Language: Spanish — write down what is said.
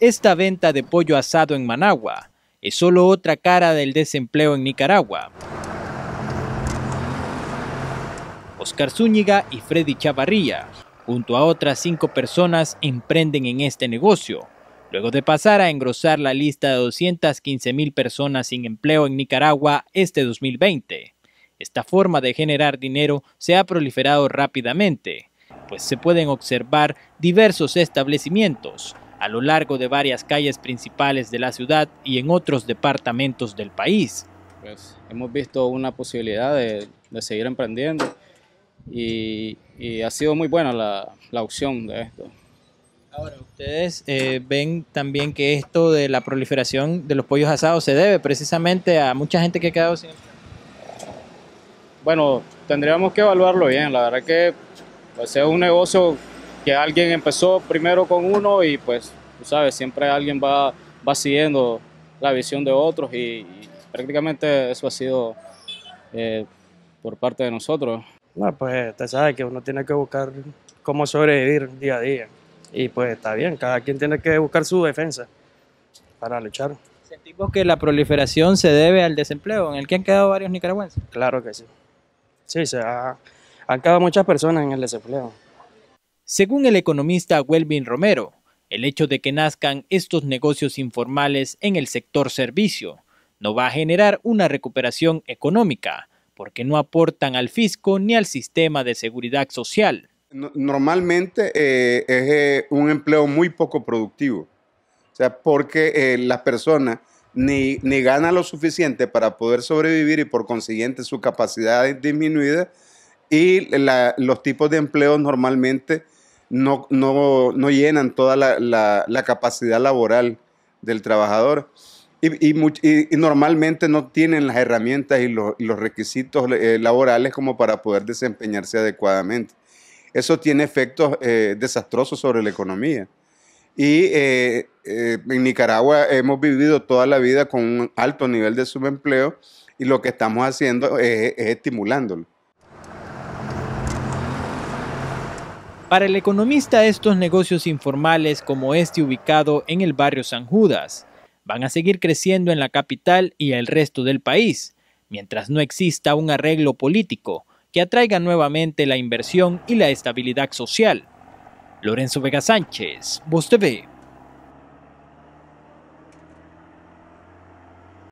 Esta venta de pollo asado en Managua es solo otra cara del desempleo en Nicaragua. Oscar Zúñiga y Freddy Chavarría, junto a otras cinco personas, emprenden en este negocio, luego de pasar a engrosar la lista de 215 mil personas sin empleo en Nicaragua este 2020. Esta forma de generar dinero se ha proliferado rápidamente, pues se pueden observar diversos establecimientos, a lo largo de varias calles principales de la ciudad y en otros departamentos del país. Pues hemos visto una posibilidad de, seguir emprendiendo y, ha sido muy buena la, la opción de esto. Ahora, ustedes eh, ven también que esto de la proliferación de los pollos asados se debe precisamente a mucha gente que ha quedado sin... Bueno, tendríamos que evaluarlo bien, la verdad que pues, es un negocio que alguien empezó primero con uno y pues, tú sabes, siempre alguien va, va siguiendo la visión de otros y, prácticamente eso ha sido eh, por parte de nosotros. No, pues usted sabe que uno tiene que buscar cómo sobrevivir día a día. Y pues está bien, cada quien tiene que buscar su defensa para luchar. ¿Sentimos que la proliferación se debe al desempleo en el que han quedado varios nicaragüenses? Claro que sí. Sí, se han quedado muchas personas en el desempleo. Según el economista Welvin Romero, el hecho de que nazcan estos negocios informales en el sector servicio no va a generar una recuperación económica, porque no aportan al fisco ni al sistema de seguridad social. Normalmente eh, es eh, un empleo muy poco productivo, o sea, porque la eh, las personas ni, ni ganan lo suficiente para poder sobrevivir y por consiguiente su capacidad es disminuida y los tipos de empleo normalmente no, no, llenan toda la, capacidad laboral del trabajador y, normalmente no tienen las herramientas y los, requisitos eh, laborales como para poder desempeñarse adecuadamente. Eso tiene efectos eh, desastrosos sobre la economía. Y eh, en Nicaragua hemos vivido toda la vida con un alto nivel de subempleo y lo que estamos haciendo es estimulándolo. Para el economista, estos negocios informales como este ubicado en el barrio San Judas van a seguir creciendo en la capital y el resto del país, mientras no exista un arreglo político que atraiga nuevamente la inversión y la estabilidad social. Lorenzo Vega Sánchez, Voz TV.